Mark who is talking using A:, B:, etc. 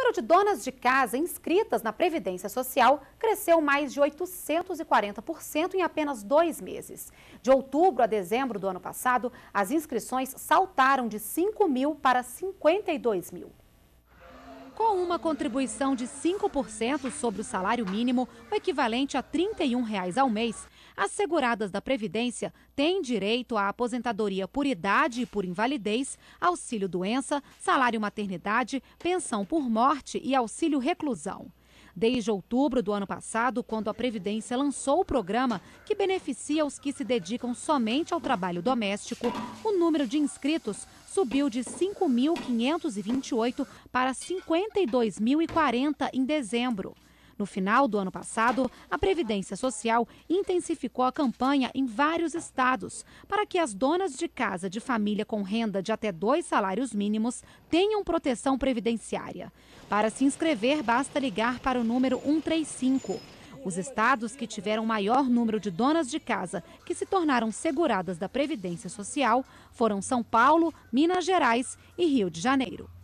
A: número de donas de casa inscritas na Previdência Social cresceu mais de 840% em apenas dois meses. De outubro a dezembro do ano passado, as inscrições saltaram de 5 mil para 52 mil. Com uma contribuição de 5% sobre o salário mínimo, o equivalente a R$ 31 reais ao mês, asseguradas da Previdência têm direito à aposentadoria por idade e por invalidez, auxílio doença, salário maternidade, pensão por morte e auxílio reclusão. Desde outubro do ano passado, quando a Previdência lançou o programa que beneficia os que se dedicam somente ao trabalho doméstico, o número de inscritos subiu de 5.528 para 52.040 em dezembro. No final do ano passado, a Previdência Social intensificou a campanha em vários estados para que as donas de casa de família com renda de até dois salários mínimos tenham proteção previdenciária. Para se inscrever, basta ligar para o número 135. Os estados que tiveram maior número de donas de casa que se tornaram seguradas da Previdência Social foram São Paulo, Minas Gerais e Rio de Janeiro.